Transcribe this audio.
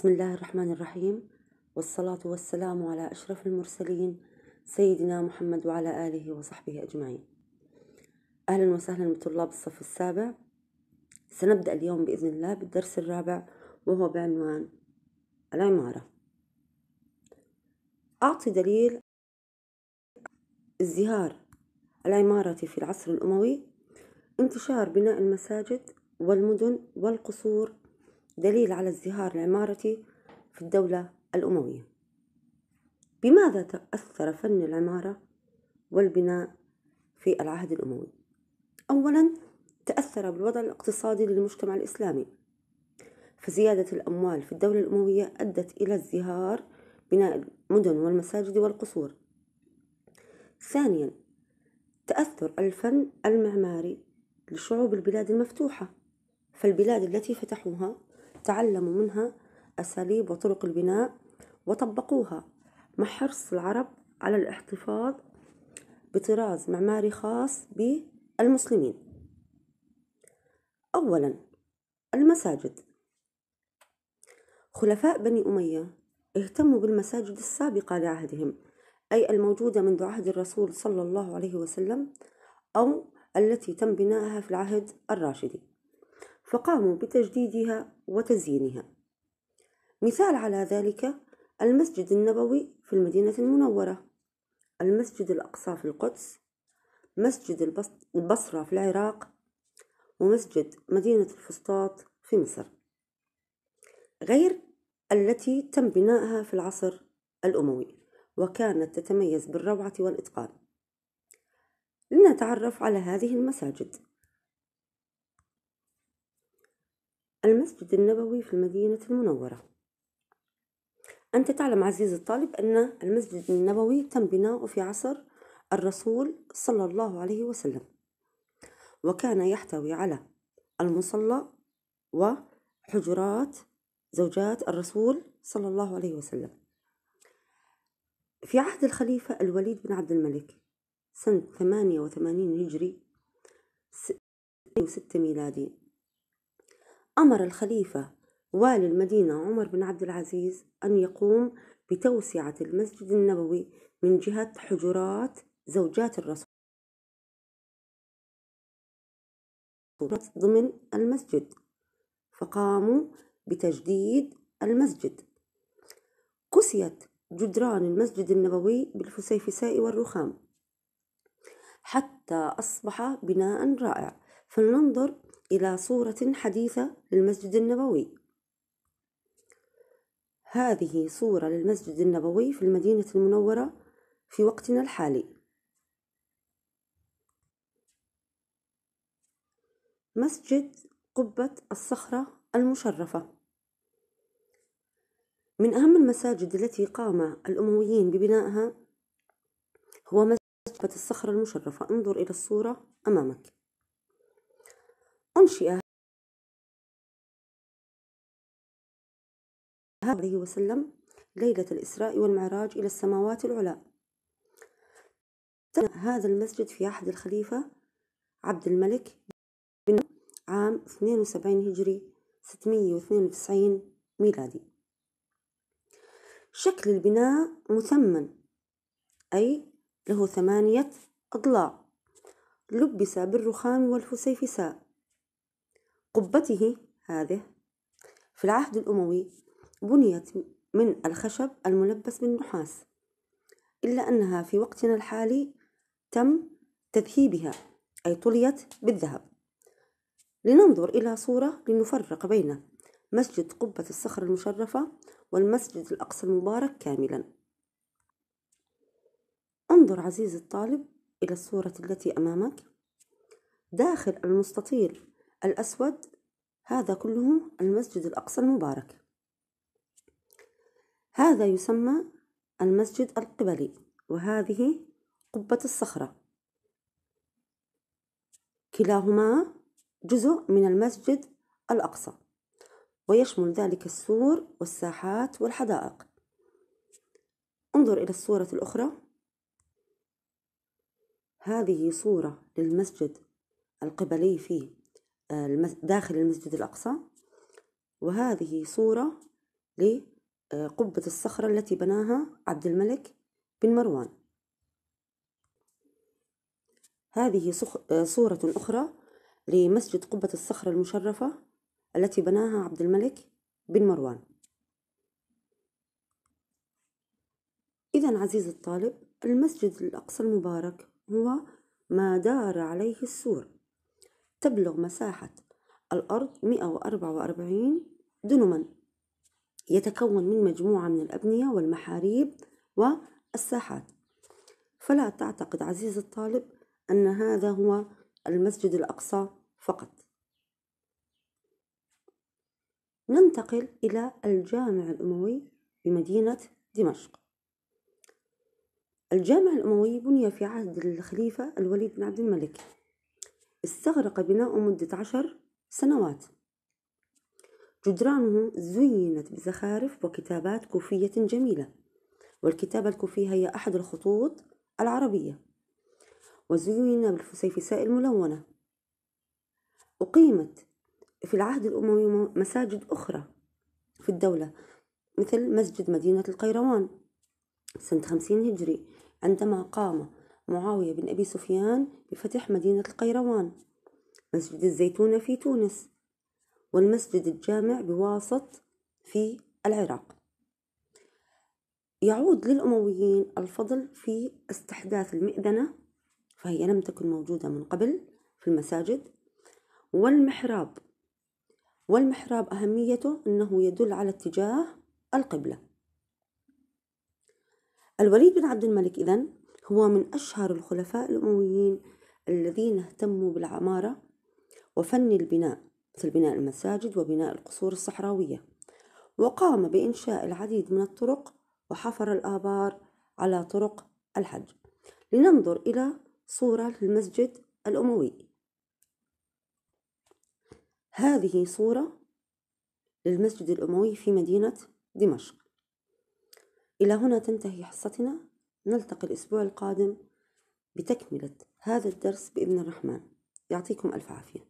بسم الله الرحمن الرحيم والصلاة والسلام على أشرف المرسلين سيدنا محمد وعلى آله وصحبه أجمعين أهلا وسهلا بطلاب الصف السابع سنبدأ اليوم بإذن الله بالدرس الرابع وهو بعنوان العمارة أعطي دليل ازدهار العمارة في العصر الأموي انتشار بناء المساجد والمدن والقصور دليل على ازدهار العمارة في الدولة الأموية بماذا تأثر فن العمارة والبناء في العهد الأموي أولا تأثر بالوضع الاقتصادي للمجتمع الإسلامي فزيادة الأموال في الدولة الأموية أدت إلى ازدهار بناء المدن والمساجد والقصور ثانيا تأثر الفن المعماري لشعوب البلاد المفتوحة فالبلاد التي فتحوها تعلموا منها أساليب وطرق البناء وطبقوها مع حرص العرب على الاحتفاظ بطراز معماري خاص بالمسلمين أولا المساجد خلفاء بني أمية اهتموا بالمساجد السابقة لعهدهم أي الموجودة منذ عهد الرسول صلى الله عليه وسلم أو التي تم بناءها في العهد الراشدي فقاموا بتجديدها وتزيينها مثال على ذلك المسجد النبوي في المدينة المنورة المسجد الأقصى في القدس مسجد البصرة في العراق ومسجد مدينة الفسطاط في مصر غير التي تم بنائها في العصر الأموي وكانت تتميز بالروعة والإتقان لنتعرف على هذه المساجد المسجد النبوي في المدينة المنورة أنت تعلم عزيزي الطالب أن المسجد النبوي تم بناؤه في عصر الرسول صلى الله عليه وسلم وكان يحتوي على المصلى وحجرات زوجات الرسول صلى الله عليه وسلم في عهد الخليفة الوليد بن عبد الملك سنة 88 هجري 6 ميلادي أمر الخليفة والي المدينة عمر بن عبد العزيز أن يقوم بتوسعة المسجد النبوي من جهة حجرات زوجات الرسول ضمن المسجد فقاموا بتجديد المسجد كسيت جدران المسجد النبوي بالفسيفساء والرخام حتى أصبح بناء رائع فلننظر إلى صورة حديثة للمسجد النبوي هذه صورة للمسجد النبوي في المدينة المنورة في وقتنا الحالي مسجد قبة الصخرة المشرفة من أهم المساجد التي قام الأمويين ببنائها هو مسجد قبة الصخرة المشرفة انظر إلى الصورة أمامك أنشئ عليه وسلم ليلة الإسراء والمعراج إلى السماوات العلى هذا المسجد في عهد الخليفة عبد الملك بن عام 72 هجري 692 ميلادي شكل البناء مثمن أي له ثمانية أضلاع لبس بالرخام والفسيفساء قبته هذه في العهد الأموي بنيت من الخشب الملبس بالنحاس إلا أنها في وقتنا الحالي تم تذهيبها أي طليت بالذهب لننظر إلى صورة لنفرق بين مسجد قبة الصخر المشرفة والمسجد الأقصى المبارك كاملا انظر عزيزي الطالب إلى الصورة التي أمامك داخل المستطيل الأسود هذا كله المسجد الأقصى المبارك هذا يسمى المسجد القبلي وهذه قبة الصخرة كلاهما جزء من المسجد الأقصى ويشمل ذلك السور والساحات والحدائق انظر إلى الصورة الأخرى هذه صورة للمسجد القبلي في داخل المسجد الأقصى وهذه صورة لقبة آه، الصخرة التي بناها عبد الملك بن مروان هذه آه، صورة أخرى لمسجد قبة الصخرة المشرفة التي بناها عبد الملك بن مروان إذا عزيز الطالب المسجد الأقصى المبارك هو ما دار عليه السور تبلغ مساحة الأرض 144 دنما يتكون من مجموعة من الأبنية والمحاريب والساحات فلا تعتقد عزيز الطالب أن هذا هو المسجد الأقصى فقط ننتقل إلى الجامع الأموي بمدينة دمشق الجامع الأموي بني في عهد الخليفة الوليد بن عبد الملك استغرق بناؤه مدة عشر سنوات جدرانه زينت بزخارف وكتابات كوفية جميلة والكتابة الكوفية هي أحد الخطوط العربية وزين بالفسيفساء الملونة أقيمت في العهد الأموي مساجد أخرى في الدولة مثل مسجد مدينة القيروان سنة 50 هجري عندما قام معاوية بن أبي سفيان بفتح مدينة القيروان مسجد الزيتونة في تونس والمسجد الجامع بواسط في العراق يعود للأمويين الفضل في استحداث المئذنة فهي لم تكن موجودة من قبل في المساجد والمحراب والمحراب أهميته أنه يدل على اتجاه القبلة الوليد بن عبد الملك إذن هو من أشهر الخلفاء الأمويين الذين اهتموا بالعمارة وفن البناء مثل بناء المساجد وبناء القصور الصحراوية وقام بإنشاء العديد من الطرق وحفر الآبار على طرق الحج لننظر إلى صورة للمسجد الأموي هذه صورة للمسجد الأموي في مدينة دمشق إلى هنا تنتهي حصتنا نلتقي الأسبوع القادم بتكملة هذا الدرس بإذن الرحمن يعطيكم ألف عافية